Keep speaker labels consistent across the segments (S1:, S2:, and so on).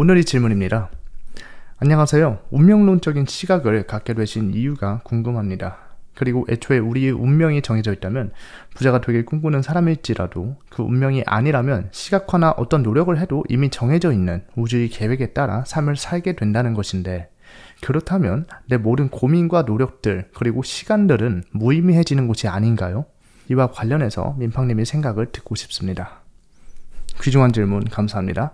S1: 오늘의 질문입니다. 안녕하세요. 운명론적인 시각을 갖게 되신 이유가 궁금합니다. 그리고 애초에 우리의 운명이 정해져 있다면 부자가 되길 꿈꾸는 사람일지라도 그 운명이 아니라면 시각화나 어떤 노력을 해도 이미 정해져 있는 우주의 계획에 따라 삶을 살게 된다는 것인데 그렇다면 내 모든 고민과 노력들 그리고 시간들은 무의미해지는 것이 아닌가요? 이와 관련해서 민팡님의 생각을 듣고 싶습니다. 귀중한 질문 감사합니다.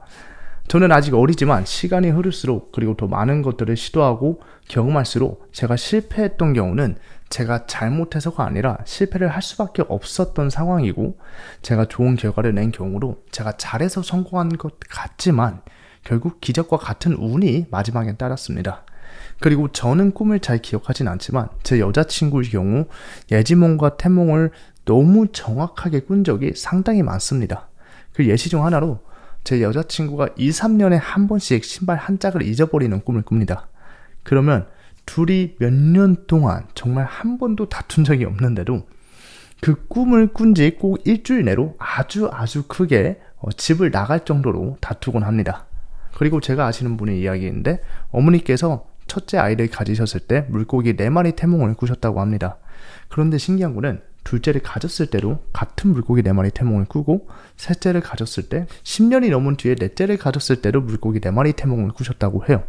S1: 저는 아직 어리지만 시간이 흐를수록 그리고 더 많은 것들을 시도하고 경험할수록 제가 실패했던 경우는 제가 잘못해서가 아니라 실패를 할 수밖에 없었던 상황이고 제가 좋은 결과를 낸 경우로 제가 잘해서 성공한 것 같지만 결국 기적과 같은 운이 마지막에 따랐습니다. 그리고 저는 꿈을 잘 기억하진 않지만 제 여자친구의 경우 예지몽과 태몽을 너무 정확하게 꾼 적이 상당히 많습니다. 그 예시 중 하나로 제 여자친구가 2, 3년에 한 번씩 신발 한 짝을 잊어버리는 꿈을 꿉니다. 그러면 둘이 몇 년 동안 정말 한 번도 다툰 적이 없는데도 그 꿈을 꾼지 꼭 일주일 내로 아주 아주 크게 어, 집을 나갈 정도로 다투곤 합니다. 그리고 제가 아시는 분의 이야기인데 어머니께서 첫째 아이를 가지셨을 때 물고기 4마리 태몽을 꾸셨다고 합니다. 그런데 신기한 거는 둘째를 가졌을 때도 같은 물고기 네 마리 태몽을 꾸고 셋째를 가졌을 때 10년이 넘은 뒤에 넷째를 가졌을 때도 물고기 네 마리 태몽을 꾸셨다고 해요.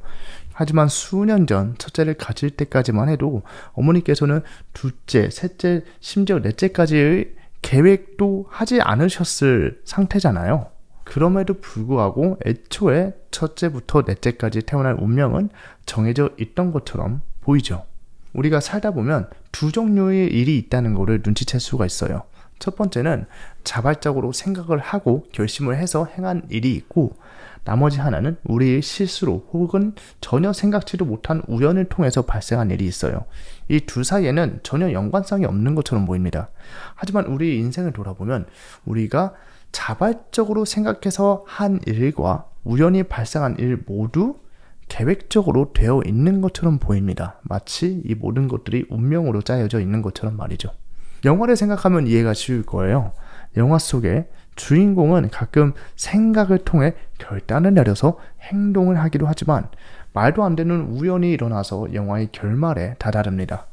S1: 하지만 수년 전 첫째를 가질 때까지만 해도 어머니께서는 둘째, 셋째, 심지어 넷째까지의 계획도 하지 않으셨을 상태잖아요. 그럼에도 불구하고 애초에 첫째부터 넷째까지 태어날 운명은 정해져 있던 것처럼 보이죠. 우리가 살다 보면 두 종류의 일이 있다는 것을 눈치챌 수가 있어요. 첫 번째는 자발적으로 생각을 하고 결심을 해서 행한 일이 있고 나머지 하나는 우리의 실수로 혹은 전혀 생각지도 못한 우연을 통해서 발생한 일이 있어요. 이 두 사이에는 전혀 연관성이 없는 것처럼 보입니다. 하지만 우리의 인생을 돌아보면 우리가 자발적으로 생각해서 한 일과 우연히 발생한 일 모두 계획적으로 되어 있는 것처럼 보입니다. 마치 이 모든 것들이 운명으로 짜여져 있는 것처럼 말이죠. 영화를 생각하면 이해가 쉬울 거예요. 영화 속에 주인공은 가끔 생각을 통해 결단을 내려서 행동을 하기도 하지만 말도 안 되는 우연이 일어나서 영화의 결말에 다다릅니다.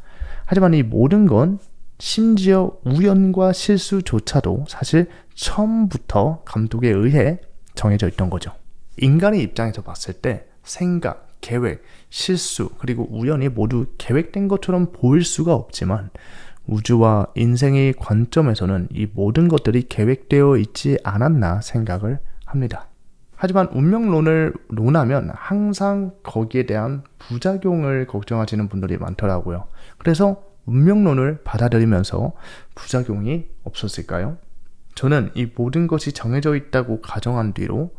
S1: 하지만 이 모든 건 심지어 우연과 실수조차도 사실 처음부터 감독에 의해 정해져 있던 거죠. 인간의 입장에서 봤을 때 생각, 계획, 실수, 그리고 우연이 모두 계획된 것처럼 보일 수가 없지만 우주와 인생의 관점에서는 이 모든 것들이 계획되어 있지 않았나 생각을 합니다. 하지만 운명론을 논하면 항상 거기에 대한 부작용을 걱정하시는 분들이 많더라고요. 그래서 운명론을 받아들이면서 부작용이 없었을까요? 저는 이 모든 것이 정해져 있다고 가정한 뒤로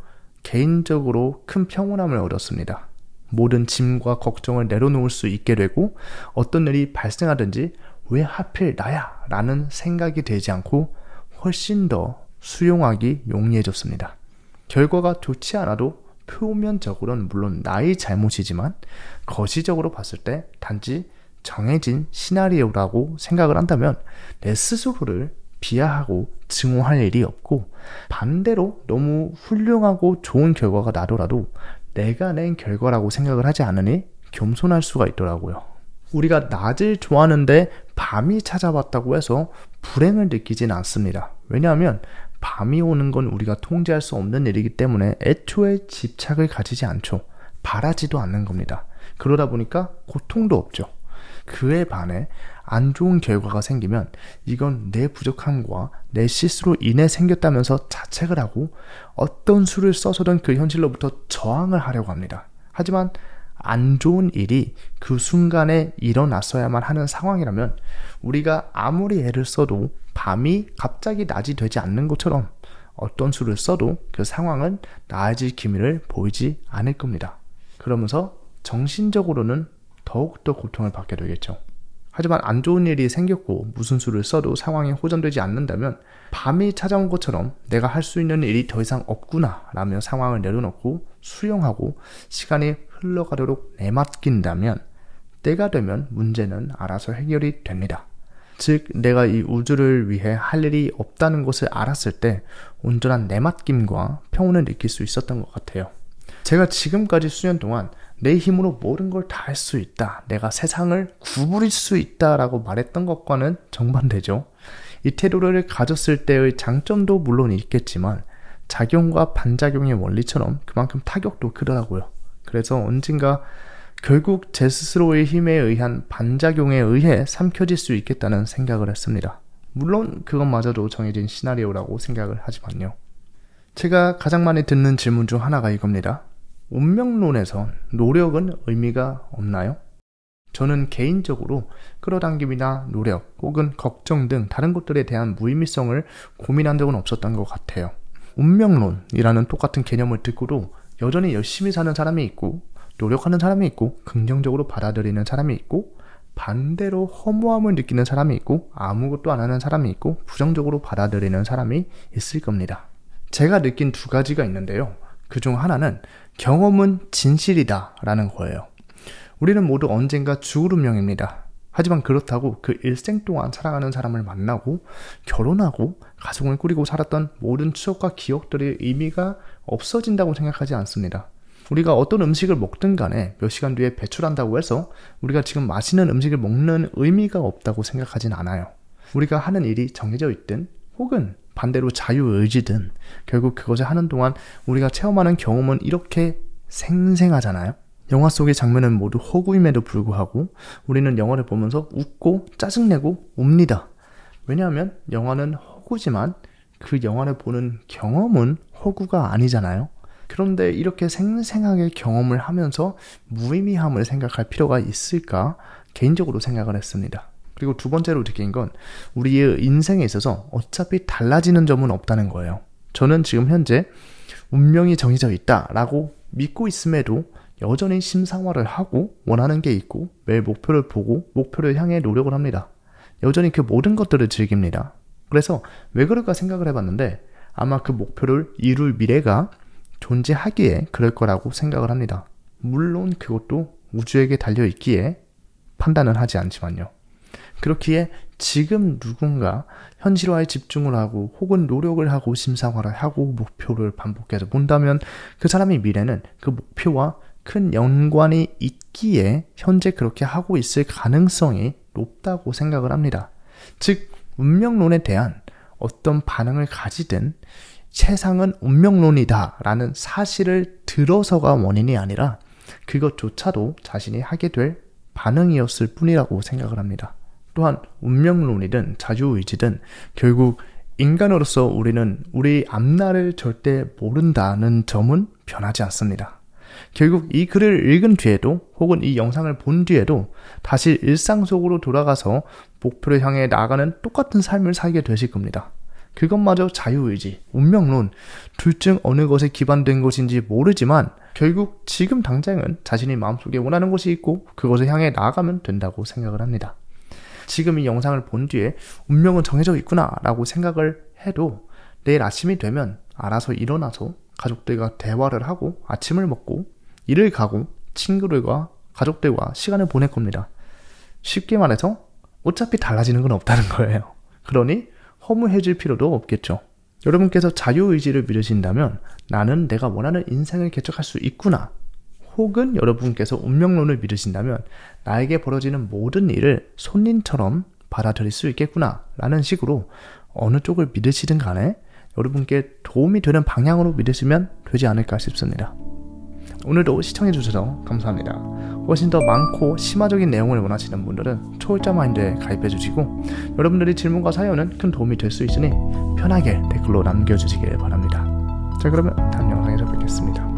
S1: 개인적으로 큰 평온함을 얻었습니다. 모든 짐과 걱정을 내려놓을 수 있게 되고 어떤 일이 발생하든지 왜 하필 나야? 라는 생각이 되지 않고 훨씬 더 수용하기 용이해졌습니다. 결과가 좋지 않아도 표면적으로는 물론 나의 잘못이지만 거시적으로 봤을 때 단지 정해진 시나리오라고 생각을 한다면 내 스스로를 비하하고 증오할 일이 없고 반대로 너무 훌륭하고 좋은 결과가 나더라도 내가 낸 결과라고 생각을 하지 않으니 겸손할 수가 있더라고요. 우리가 낮을 좋아하는데 밤이 찾아왔다고 해서 불행을 느끼진 않습니다. 왜냐하면 밤이 오는 건 우리가 통제할 수 없는 일이기 때문에 애초에 집착을 가지지 않죠. 바라지도 않는 겁니다. 그러다 보니까 고통도 없죠. 그에 반해 안 좋은 결과가 생기면 이건 내 부족함과 내 실수로 인해 생겼다면서 자책을 하고 어떤 수를 써서든 그 현실로부터 저항을 하려고 합니다. 하지만 안 좋은 일이 그 순간에 일어났어야만 하는 상황이라면 우리가 아무리 애를 써도 밤이 갑자기 낮이 되지 않는 것처럼 어떤 수를 써도 그 상황은 나아질 기미를 보이지 않을 겁니다. 그러면서 정신적으로는 더욱더 고통을 받게 되겠죠. 하지만 안 좋은 일이 생겼고 무슨 수를 써도 상황이 호전되지 않는다면 밤이 찾아온 것처럼 내가 할 수 있는 일이 더 이상 없구나 라며 상황을 내려놓고 수용하고 시간이 흘러가도록 내맡긴다면 때가 되면 문제는 알아서 해결이 됩니다. 즉, 내가 이 우주를 위해 할 일이 없다는 것을 알았을 때 온전한 내맡김과 평온을 느낄 수 있었던 것 같아요. 제가 지금까지 수년 동안 내 힘으로 모든 걸 다 할 수 있다. 내가 세상을 구부릴 수 있다라고 말했던 것과는 정반대죠. 이 태도를 가졌을 때의 장점도 물론 있겠지만 작용과 반작용의 원리처럼 그만큼 타격도 크더라고요. 그래서 언젠가 결국 제 스스로의 힘에 의한 반작용에 의해 삼켜질 수 있겠다는 생각을 했습니다. 물론 그것마저도 정해진 시나리오라고 생각을 하지만요. 제가 가장 많이 듣는 질문 중 하나가 이겁니다. 운명론에선 노력은 의미가 없나요? 저는 개인적으로 끌어당김이나 노력 혹은 걱정 등 다른 것들에 대한 무의미성을 고민한 적은 없었던 것 같아요. 운명론이라는 똑같은 개념을 듣고도 여전히 열심히 사는 사람이 있고 노력하는 사람이 있고 긍정적으로 받아들이는 사람이 있고 반대로 허무함을 느끼는 사람이 있고 아무것도 안 하는 사람이 있고 부정적으로 받아들이는 사람이 있을 겁니다. 제가 느낀 두 가지가 있는데요. 그 중 하나는 경험은 진실이다 라는 거예요. 우리는 모두 언젠가 죽을 운명입니다. 하지만 그렇다고 그 일생 동안 사랑하는 사람을 만나고 결혼하고 가정을 꾸리고 살았던 모든 추억과 기억들의 의미가 없어진다고 생각하지 않습니다. 우리가 어떤 음식을 먹든 간에 몇 시간 뒤에 배출한다고 해서 우리가 지금 맛있는 음식을 먹는 의미가 없다고 생각하진 않아요. 우리가 하는 일이 정해져 있든 혹은 반대로 자유의지든 결국 그것을 하는 동안 우리가 체험하는 경험은 이렇게 생생하잖아요. 영화 속의 장면은 모두 허구임에도 불구하고 우리는 영화를 보면서 웃고 짜증내고 웁니다. 왜냐하면 영화는 허구지만 그 영화를 보는 경험은 허구가 아니잖아요. 그런데 이렇게 생생하게 경험을 하면서 무의미함을 생각할 필요가 있을까? 개인적으로 생각을 했습니다. 그리고 두 번째로 느낀 건 우리의 인생에 있어서 어차피 달라지는 점은 없다는 거예요. 저는 지금 현재 운명이 정해져 있다라고 믿고 있음에도 여전히 심상화를 하고 원하는 게 있고 매일 목표를 보고 목표를 향해 노력을 합니다. 여전히 그 모든 것들을 즐깁니다. 그래서 왜 그럴까 생각을 해봤는데 아마 그 목표를 이룰 미래가 존재하기에 그럴 거라고 생각을 합니다. 물론 그것도 우주에게 달려있기에 판단은 하지 않지만요. 그렇기에 지금 누군가 현실화에 집중을 하고 혹은 노력을 하고 심사화를 하고 목표를 반복해서 본다면 그 사람의 미래는 그 목표와 큰 연관이 있기에 현재 그렇게 하고 있을 가능성이 높다고 생각을 합니다. 즉, 운명론에 대한 어떤 반응을 가지든 세상은 운명론이다라는 사실을 들어서가 원인이 아니라 그것조차도 자신이 하게 될 반응이었을 뿐이라고 생각을 합니다. 또한 운명론이든 자주의지든 결국 인간으로서 우리는 우리 앞날을 절대 모른다는 점은 변하지 않습니다. 결국 이 글을 읽은 뒤에도 혹은 이 영상을 본 뒤에도 다시 일상 속으로 돌아가서 목표를 향해 나가는 똑같은 삶을 살게 되실 겁니다. 그것마저 자유의지, 운명론, 둘 중 어느 것에 기반된 것인지 모르지만 결국 지금 당장은 자신이 마음속에 원하는 것이 있고 그것을 향해 나아가면 된다고 생각을 합니다. 지금 이 영상을 본 뒤에 운명은 정해져 있구나라고 생각을 해도 내일 아침이 되면 알아서 일어나서 가족들과 대화를 하고 아침을 먹고 일을 가고 친구들과 가족들과 시간을 보낼 겁니다. 쉽게 말해서 어차피 달라지는 건 없다는 거예요. 그러니 허무해질 필요도 없겠죠. 여러분께서 자유의지를 믿으신다면 나는 내가 원하는 인생을 개척할 수 있구나 혹은 여러분께서 운명론을 믿으신다면 나에게 벌어지는 모든 일을 손님처럼 받아들일 수 있겠구나 라는 식으로 어느 쪽을 믿으시든 간에 여러분께 도움이 되는 방향으로 믿으시면 되지 않을까 싶습니다. 오늘도 시청해주셔서 감사합니다. 훨씬 더 많고 심화적인 내용을 원하시는 분들은 초월자 마인드에 가입해주시고 여러분들의 질문과 사연은 큰 도움이 될 수 있으니 편하게 댓글로 남겨주시길 바랍니다. 자 그러면 다음 영상에서 뵙겠습니다.